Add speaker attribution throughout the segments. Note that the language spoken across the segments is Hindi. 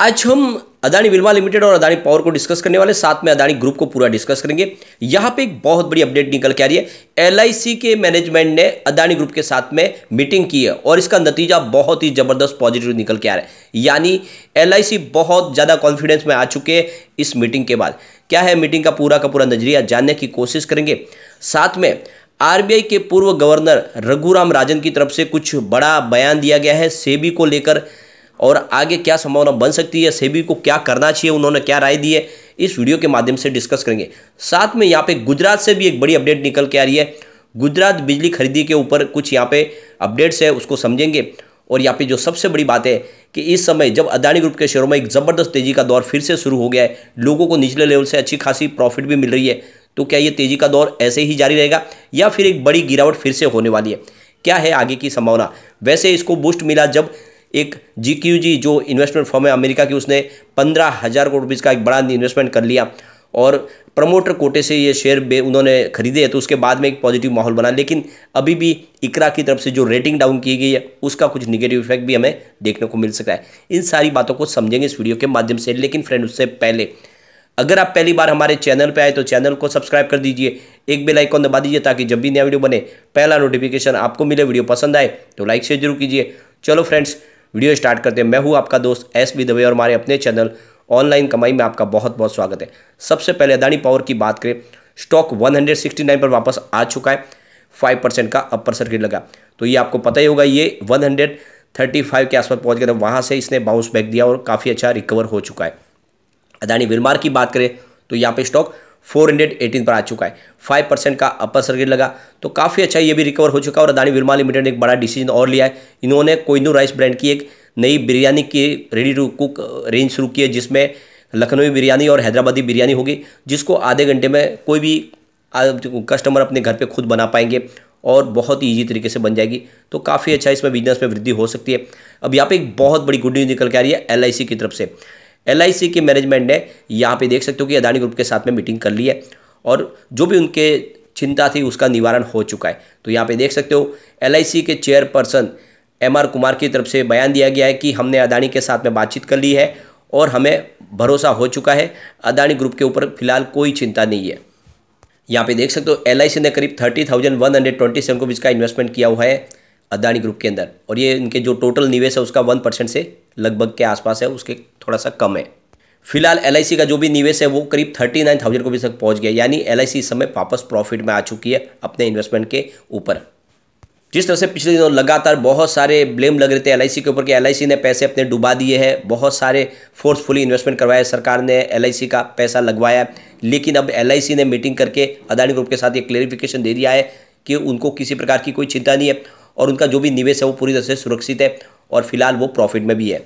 Speaker 1: आज हम अदानी विल्मा लिमिटेड और अदानी पावर को डिस्कस करने वाले साथ में अदानी ग्रुप को पूरा डिस्कस करेंगे यहाँ पे एक बहुत बड़ी अपडेट निकल के आ रही है एलआईसी के मैनेजमेंट ने अदानी ग्रुप के साथ में मीटिंग की है और इसका नतीजा बहुत ही ज़बरदस्त पॉजिटिव निकल के आ रहा है यानी एलआईसी बहुत ज़्यादा कॉन्फिडेंस में आ चुके हैं इस मीटिंग के बाद क्या है मीटिंग का पूरा का पूरा नजरिया जानने की कोशिश करेंगे साथ में आर के पूर्व गवर्नर रघुराम राजन की तरफ से कुछ बड़ा बयान दिया गया है सेबी को लेकर और आगे क्या संभावना बन सकती है सेबी को क्या करना चाहिए उन्होंने क्या राय दी है इस वीडियो के माध्यम से डिस्कस करेंगे साथ में यहाँ पे गुजरात से भी एक बड़ी अपडेट निकल के आ रही है गुजरात बिजली खरीदी के ऊपर कुछ यहाँ पे अपडेट्स है उसको समझेंगे और यहाँ पे जो सबसे बड़ी बात है कि इस समय जब अदानी ग्रुप के शेयरों में एक ज़बरदस्त तेज़ी का दौर फिर से शुरू हो गया है लोगों को निचले लेवल से अच्छी खासी प्रॉफिट भी मिल रही है तो क्या ये तेज़ी का दौर ऐसे ही जारी रहेगा या फिर एक बड़ी गिरावट फिर से होने वाली है क्या है आगे की संभावना वैसे इसको बूस्ट मिला जब एक जी जो इन्वेस्टमेंट फॉर्म है अमेरिका की उसने पंद्रह हज़ार करोड़ रुपीज़ का एक बड़ा इन्वेस्टमेंट कर लिया और प्रमोटर कोटे से ये शेयर उन्होंने खरीदे तो उसके बाद में एक पॉजिटिव माहौल बना लेकिन अभी भी इकरा की तरफ से जो रेटिंग डाउन की गई है उसका कुछ निगेटिव इफेक्ट भी हमें देखने को मिल सकता है इन सारी बातों को समझेंगे इस वीडियो के माध्यम से लेकिन फ्रेंड उससे पहले अगर आप पहली बार हमारे चैनल पर आए तो चैनल को सब्सक्राइब कर दीजिए एक बेल आइकॉन दबा दीजिए ताकि जब भी नया वीडियो बने पहला नोटिफिकेशन आपको मिले वीडियो पसंद आए तो लाइक शेयर जरूर कीजिए चलो फ्रेंड्स वीडियो स्टार्ट करते हैं मैं हूँ आपका दोस्त एस बी दवे और हमारे अपने चैनल ऑनलाइन कमाई में आपका बहुत बहुत स्वागत है सबसे पहले अदानी पावर की बात करें स्टॉक 169 पर वापस आ चुका है 5 परसेंट का अपर सर्किट लगा तो ये आपको पता ही होगा ये 135 के आसपास पहुंच गया था वहाँ से इसने बाउंस बैक दिया और काफ़ी अच्छा रिकवर हो चुका है अदानी विरमार की बात करें तो यहाँ पे स्टॉक 418 पर आ चुका है 5 परसेंट का अपर सर्किट लगा तो काफ़ी अच्छा ये भी रिकवर हो चुका है और अदानी विरमा लिमिटेड ने एक बड़ा डिसीजन और लिया है इन्होंने कोइनू राइस ब्रांड की एक नई बिरयानी की रेडी टू कुक रेंज शुरू की है जिसमें लखनवी बिरयानी और हैदराबादी बिरयानी होगी जिसको आधे घंटे में कोई भी कस्टमर अपने घर पर खुद बना पाएंगे और बहुत ही ईजी तरीके से बन जाएगी तो काफ़ी अच्छा इसमें बिजनेस में वृद्धि हो सकती है अब यहाँ पे एक बहुत बड़ी गुड न्यूज़ निकल के आ रही है एल की तरफ से एल के मैनेजमेंट ने यहाँ पे देख सकते हो कि अदानी ग्रुप के साथ में मीटिंग कर ली है और जो भी उनके चिंता थी उसका निवारण हो चुका है तो यहाँ पे देख सकते हो एल के चेयरपर्सन एम आर कुमार की तरफ से बयान दिया गया है कि हमने अदानी के साथ में बातचीत कर ली है और हमें भरोसा हो चुका है अदानी ग्रुप के ऊपर फिलहाल कोई चिंता नहीं है यहाँ पे देख सकते हो एल ने करीब thirty thousand one hundred twenty seven को इसका इन्वेस्टमेंट किया हुआ है अदानी ग्रुप के अंदर और ये इनके जो टोटल निवेश है उसका वन परसेंट से लगभग के आसपास है उसके थोड़ा सा कम है फिलहाल एल का जो भी निवेश है वो करीब थर्टी नाइन थाउजेंड को भी तक पहुंच गया यानी एल इस समय वापस प्रॉफिट में आ चुकी है अपने इन्वेस्टमेंट के ऊपर जिस तरह से पिछले दिनों लगातार बहुत सारे ब्लेम लग रहे थे एल के ऊपर कि एल ने पैसे अपने डुबा दिए हैं बहुत सारे फोर्सफुली इन्वेस्टमेंट करवाया सरकार ने एल का पैसा लगवाया लेकिन अब एल ने मीटिंग करके अदानी ग्रुप के साथ ये क्लेरिफिकेशन दे दिया है कि उनको किसी प्रकार की कोई चिंता नहीं है और उनका जो भी निवेश है वो पूरी तरह से सुरक्षित है और फिलहाल वो प्रॉफिट में भी है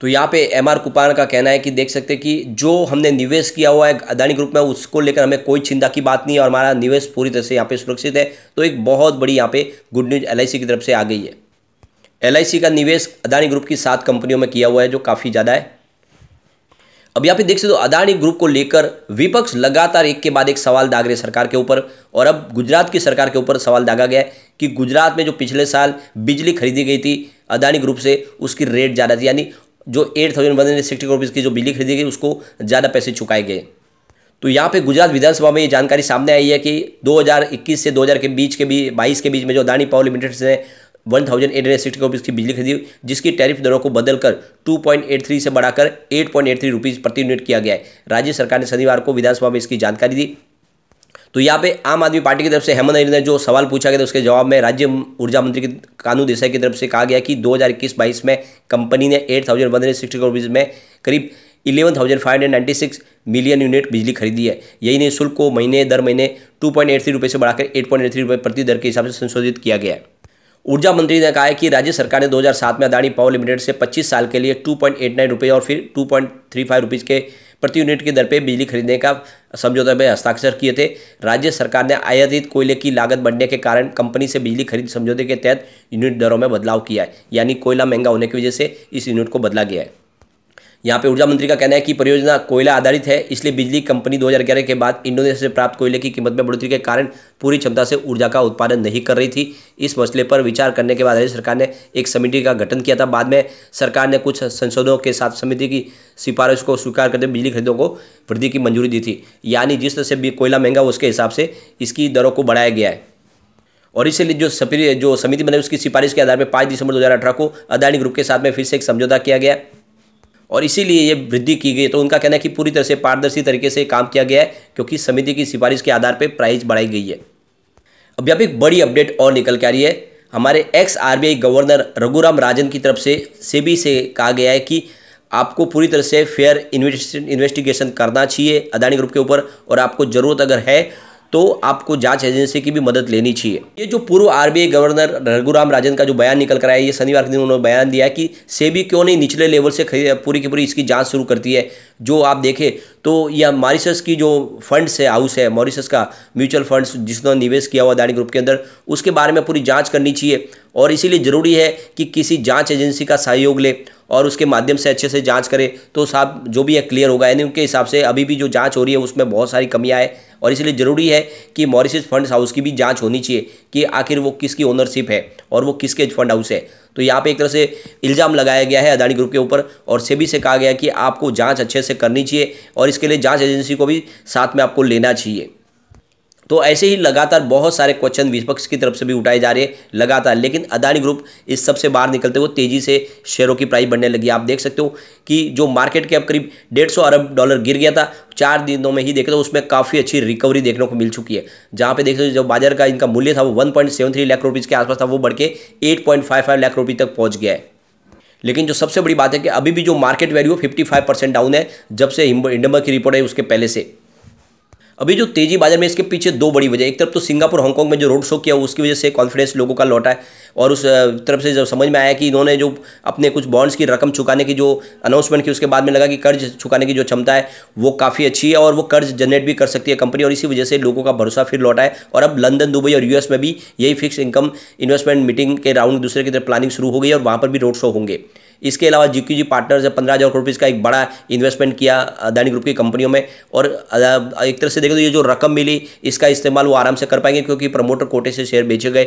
Speaker 1: तो यहाँ पे एम आर कुपान का कहना है कि देख सकते हैं कि जो हमने निवेश किया हुआ है अदानी ग्रुप में उसको लेकर हमें कोई चिंता की बात नहीं है और हमारा निवेश पूरी तरह से यहाँ पे सुरक्षित है तो एक बहुत बड़ी यहाँ पे गुड न्यूज़ एल की तरफ से आ गई है एल का निवेश अदानी ग्रुप की सात कंपनियों में किया हुआ है जो काफ़ी ज़्यादा है अब यहाँ पे देख सकते हो तो अदानी ग्रुप को लेकर विपक्ष लगातार एक के बाद एक सवाल दाग रहे सरकार के ऊपर और अब गुजरात की सरकार के ऊपर सवाल दागा गया कि गुजरात में जो पिछले साल बिजली खरीदी गई थी अदानी ग्रुप से उसकी रेट ज़्यादा थी यानी जो eight thousand one hundred sixty की जो बिजली खरीदी गई उसको ज़्यादा पैसे चुकाए गए तो यहाँ पे गुजरात विधानसभा में ये जानकारी सामने आई है कि 2021 से 2000 के बीच के बीच बाईस के बीच में जो अदानी पावर लिमिटेड से one thousand eight hundred sixty rupees की बिजली खरीदी जिसकी टैरिफ दरों को बदलकर टू पॉइंट एट थ्री से बढ़ाकर eight point eight three rupees प्रति यूनिट किया गया है राज्य सरकार ने शनिवार को विधानसभा में इसकी जानकारी दी तो यहाँ पे आम आदमी पार्टी की तरफ से हेमंत अहिर ने जो सवाल पूछा गया था उसके जवाब में राज्य ऊर्जा मंत्री कानू देसाई की तरफ से कहा गया कि दो हज़ार में कंपनी ने eight thousand one hundred sixty rupees में करीब eleven thousand five hundred ninety six million unit बिजली खरीदी है यही नहीं शुल्क को महीने दर महीने टू पॉइंट एट थ्री रुपये से बढ़ाकर एट पॉइंट एट थ्री रुपये प्रति दर के हिसाब से संशोधित किया गया है ऊर्जा मंत्री ने कहा है कि राज्य सरकार ने 2007 में अदानी पावर लिमिटेड से 25 साल के लिए टू पॉइंट और फिर टू पॉइंट के प्रति यूनिट की दर पर बिजली खरीदने का समझौता में हस्ताक्षर किए थे राज्य सरकार ने आयातित कोयले की लागत बढ़ने के कारण कंपनी से बिजली खरीद समझौते के तहत यूनिट दरों में बदलाव किया है यानी कोयला महंगा होने की वजह से इस यूनिट को बदला गया है यहाँ पे ऊर्जा मंत्री का कहना है कि परियोजना कोयला आधारित है इसलिए बिजली कंपनी 2011 के बाद इंडोनेशिया से प्राप्त कोयले की कीमत में बढ़ोतरी के कारण पूरी क्षमता से ऊर्जा का उत्पादन नहीं कर रही थी इस मसले पर विचार करने के बाद राज्य सरकार ने एक समिति का गठन किया था बाद में सरकार ने कुछ संशोधनों के साथ समिति की सिफारिश को स्वीकार करते बिजली खरीदों को वृद्धि की मंजूरी दी थी यानी जिस तरह से भी कोयला महंगा उसके हिसाब से इसकी दरों को बढ़ाया गया है और इसलिए जो सपी जो समिति बनाई उसकी सिफारिश के आधार पर पाँच दिसंबर दो को अदानी ग्रुप के साथ में फिर से एक समझौता किया गया और इसीलिए ये वृद्धि की गई तो उनका कहना है कि पूरी तरह से पारदर्शी तरीके से काम किया गया है क्योंकि समिति की सिफारिश के आधार पर प्राइस बढ़ाई गई है अब यहाँ एक बड़ी अपडेट और निकल के आ रही है हमारे ex RBI governor Raghuram Rajan की तरफ से सेबी से कहा गया है कि आपको पूरी तरह से फेयर इन्वेस्टिगेशन करना चाहिए अदानी ग्रुप के ऊपर और आपको ज़रूरत अगर है तो आपको जांच एजेंसी की भी मदद लेनी चाहिए ये जो पूर्व आरबीआई गवर्नर रघुराम राजन का जो बयान निकल कर आया ये शनिवार के दिन उन्होंने बयान दिया कि सेबी क्यों नहीं निचले लेवल से पूरी की पूरी इसकी जाँच शुरू करती है जो आप देखें तो यह मॉरिशस की जो फंड्स है हाउस है मॉरिशस का म्यूचुअल फंड्स जिसने निवेश किया हुआ दानी ग्रुप के अंदर उसके बारे में पूरी जाँच करनी चाहिए और इसीलिए ज़रूरी है कि किसी जांच एजेंसी का सहयोग ले और उसके माध्यम से अच्छे से जांच करें तो साहब जो भी है क्लियर होगा यानी उनके हिसाब से अभी भी जो जांच हो रही है उसमें बहुत सारी कमियाँ है और इसलिए ज़रूरी है कि मॉरिशस फंड हाउस की भी जांच होनी चाहिए कि आखिर वो किसकी ओनरशिप है और वो किसके फंड हाउस है तो यहाँ पे एक तरह से इल्ज़ाम लगाया गया है अदानी ग्रुप के ऊपर और सेबी से कहा गया कि आपको जाँच अच्छे से करनी चाहिए और इसके लिए जाँच एजेंसी को भी साथ में आपको लेना चाहिए तो ऐसे ही लगातार बहुत सारे क्वेश्चन विपक्ष की तरफ से भी उठाए जा रहे हैं लगातार लेकिन अदानी ग्रुप इस सबसे बाहर निकलते हुए तेजी से शेयरों की प्राइस बढ़ने लगी आप देख सकते हो कि जो मार्केट कैप करीब डेढ़ सौ अरब डॉलर गिर गया था चार दिनों में ही देखे तो उसमें काफ़ी अच्छी रिकवरी देखने को मिल चुकी है जहाँ पे देखते हो जब बाजार का इनका मूल्य था वो 1.73 लाख रुपीज़ के आसपास था वो बढ़ के एट लाख रुपये तक पहुँच गया है लेकिन जो सबसे बड़ी बात है कि अभी भी जो मार्केट वैल्यू 55 परसेंट डाउन है जब से हिंडम्बर की रिपोर्ट है उसके पहले से अभी जो तेजी बाजार में इसके पीछे दो बड़ी वजह एक तरफ तो सिंगापुर हांगकॉन्ग में जो रोड शो किया उसकी वजह से कॉन्फिडेंस लोगों का लौटा है और उस तरफ से जब समझ में आया कि इन्होंने जो अपने कुछ बॉन्ड्स की रकम चुकाने की जो अनाउंसमेंट की उसके बाद में लगा कि कर्ज चुकाने की जो क्षमता है वो काफ़ी अच्छी है और वो कर्ज जनरेट भी कर सकती है कंपनी और इसी वजह से लोगों का भरोसा फिर लौटा है और अब लंदन दुबई और यूएस में भी यही फिक्स इनकम इन्वेस्टमेंट मीटिंग के राउंड दूसरे की तरफ प्लानिंग शुरू हो गई और वहाँ पर भी रोड शो होंगे इसके अलावा जी जी पार्टनर्स ने पंद्रह हज़ार करोड़ रुपीज़ का एक बड़ा इन्वेस्टमेंट किया अदानी ग्रुप की कंपनियों में और एक तरह से देखो तो ये जो रकम मिली इसका इस्तेमाल वो आराम से कर पाएंगे क्योंकि प्रमोटर कोटे से शेयर बेचे गए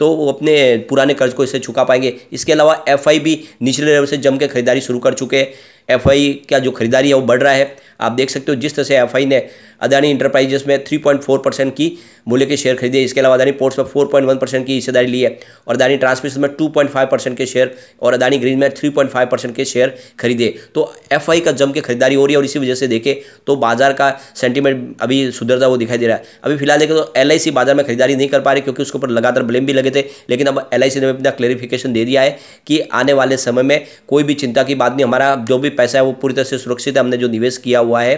Speaker 1: तो वो अपने पुराने कर्ज को इससे चुका पाएंगे इसके अलावा एफ भी निचले लेवल से जम के खरीदारी शुरू कर चुके हैं एफ का जो खरीदारी है वो बढ़ रहा है आप देख सकते हो जिस तरह से एफ ने अदानी इंटरप्राइजेस में 3.4 परसेंट की मूल्य के शेयर खरीदे इसके अलावा अदानी पोर्ट्स में 4.1 परसेंट की हिस्सेदारी ली है और अदानी ट्रांसमिशन में 2.5 परसेंट के शेयर और अदानी ग्रीन में 3.5 परसेंट के शेयर खरीदे तो एफ का जम के खरीदारी हो रही है और इसी वजह से देखें तो बाजार का सेंटीमेंट अभी सुधरता हुआ दिखाई दे रहा है अभी फिलहाल देखें तो एल बाजार में खरीदारी नहीं कर पा रही क्योंकि उसके ऊपर लगातार ब्लेम भी लगे थे लेकिन अब एल ने अपना क्लेरिफिकेशन दे दिया है कि आने वाले समय में कोई भी चिंता की बात नहीं हमारा जो भी पैसा है वो पूरी तरह से सुरक्षित है हमने जो निवेश किया हुआ है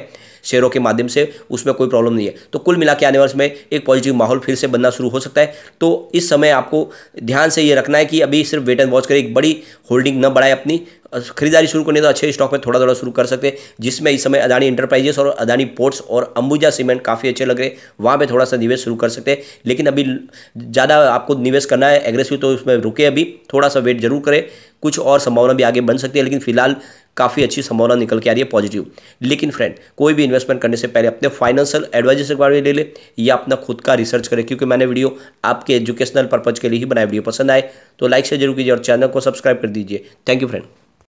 Speaker 1: शेयरों के माध्यम से उसमें कोई प्रॉब्लम नहीं है तो कुल मिला के आने वाले समय एक पॉजिटिव माहौल फिर से बनना शुरू हो सकता है तो इस समय आपको ध्यान से ये रखना है कि अभी सिर्फ वेट एंड वॉच करें एक बड़ी होल्डिंग न बढ़ाए अपनी खरीदारी शुरू करनी तो अच्छे स्टॉक में थोड़ा थोड़ा शुरू कर सकते हैं जिसमें इस समय अदानी इंटरप्राइजेस और अदानी पोर्ट्स और अंबुजा सीमेंट काफ़ी अच्छे लग रहे हैं वहाँ पर थोड़ा सा निवेश शुरू कर सकते हैं लेकिन अभी ज़्यादा आपको निवेश करना है एग्रेसिव तो उसमें रुके अभी थोड़ा सा वेट जरूर करें कुछ और संभावना भी आगे बन सकती है लेकिन फिलहाल काफ़ी अच्छी संभावना निकल के आ रही है पॉजिटिव लेकिन फ्रेंड कोई भी इन्वेस्टमेंट करने से पहले अपने फाइनेंशियल एडवाइजर से बारे में ले ले या अपना खुद का रिसर्च करें क्योंकि मैंने वीडियो आपके एजुकेशनल पर्पज़ के लिए ही बनाया वीडियो पसंद आए तो लाइक से जरूर कीजिए और चैनल को सब्सक्राइब कर दीजिए थैंक यू फ्रेंड